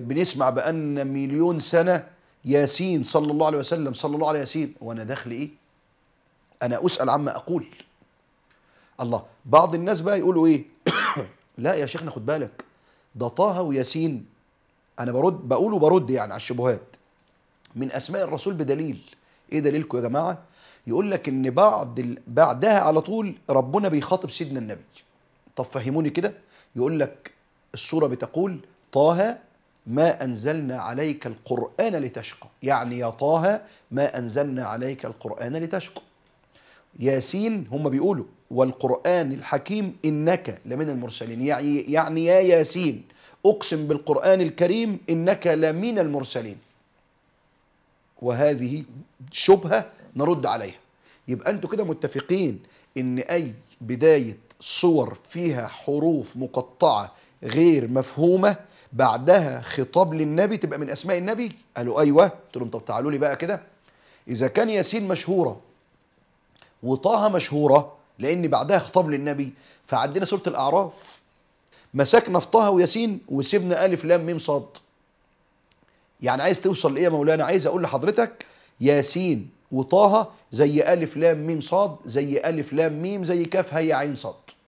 بنسمع بأن مليون سنة ياسين صلى الله عليه وسلم صلى الله على ياسين وأنا داخل إيه أنا أسأل عما أقول الله بعض الناس بقى يقولوا إيه لا يا شيخنا خد بالك ده طه وياسين أنا برد بقول وبرد يعني على الشبهات من أسماء الرسول بدليل إيه دليلكم يا جماعة يقول لك إن بعد ال... بعدها على طول ربنا بيخاطب سيدنا النبي طب فهموني كده يقول لك الصورة بتقول طه ما أنزلنا عليك القرآن لتشقى يعني يا طه ما أنزلنا عليك القرآن لتشقى ياسين هم بيقولوا والقرآن الحكيم إنك لمن المرسلين يعني, يعني يا ياسين أقسم بالقرآن الكريم إنك لمن المرسلين وهذه شبهة نرد عليها يبقى أنتوا كده متفقين إن أي بداية صور فيها حروف مقطعة غير مفهومة بعدها خطاب للنبي تبقى من اسماء النبي قالوا ايوه قلت لهم طب تعالوا لي بقى كده اذا كان ياسين مشهوره وطه مشهوره لان بعدها خطاب للنبي فعندنا سوره الاعراف مسكنا في طه وياسين وسيبنا الف لام ميم صاد يعني عايز توصل لايه يا مولانا عايز اقول لحضرتك ياسين وطه زي الف لام ميم صاد زي الف لام ميم زي كاف هي عين صاد